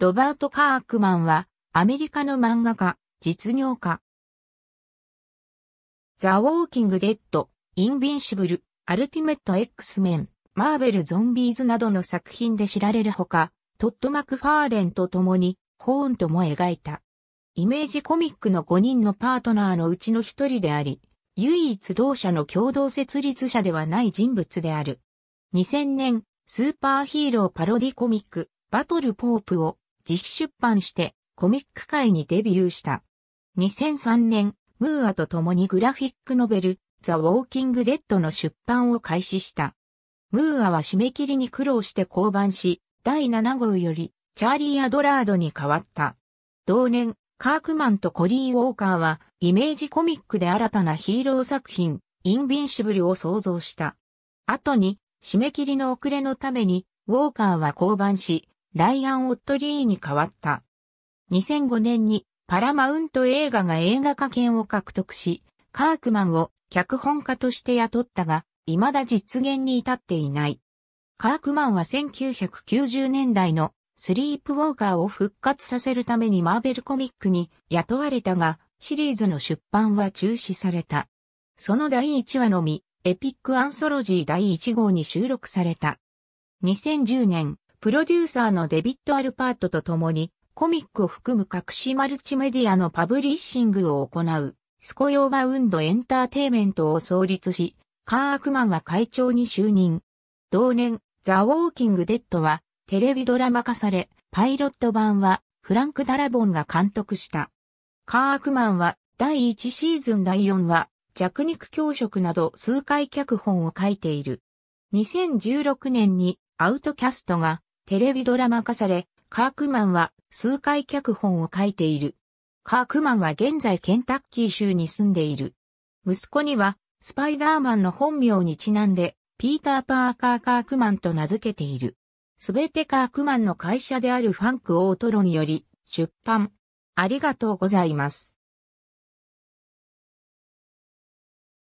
ロバート・カークマンは、アメリカの漫画家、実業家。ザ・ウォーキング・デッド、インビンシブル、アルティメット・ X メン、マーベル・ゾンビーズなどの作品で知られるほか、トット・マクファーレンと共に、ホーンとも描いた。イメージコミックの5人のパートナーのうちの一人であり、唯一同社の共同設立者ではない人物である。2000年、スーパーヒーローパロディコミック、バトル・ポープを自費出版してコミック界にデビューした。2003年、ムーアと共にグラフィックノベル、ザ・ウォーキング・デッドの出版を開始した。ムーアは締め切りに苦労して降板し、第7号よりチャーリー・アドラードに変わった。同年、カークマンとコリー・ウォーカーは、イメージコミックで新たなヒーロー作品、インビンシブルを創造した。後に、締め切りの遅れのために、ウォーカーは降板し、ライアン・オットリーに変わった。2005年にパラマウント映画が映画化権を獲得し、カークマンを脚本家として雇ったが、未だ実現に至っていない。カークマンは1990年代のスリープウォーカーを復活させるためにマーベルコミックに雇われたが、シリーズの出版は中止された。その第1話のみ、エピックアンソロジー第1号に収録された。2010年、プロデューサーのデビッド・アルパートと共に、コミックを含む各種マルチメディアのパブリッシングを行う、スコヨーバウンドエンターテイメントを創立し、カー・アクマンは会長に就任。同年、ザ・ウォーキング・デッドは、テレビドラマ化され、パイロット版は、フランク・ダラボンが監督した。カー・アクマンは、第1シーズン第4話、弱肉強食など数回脚本を書いている。2016年にアウトキャストがテレビドラマ化され、カークマンは数回脚本を書いている。カークマンは現在ケンタッキー州に住んでいる。息子にはスパイダーマンの本名にちなんでピーター・パーカー・カークマンと名付けている。すべてカークマンの会社であるファンク・オートロにより出版。ありがとうございます。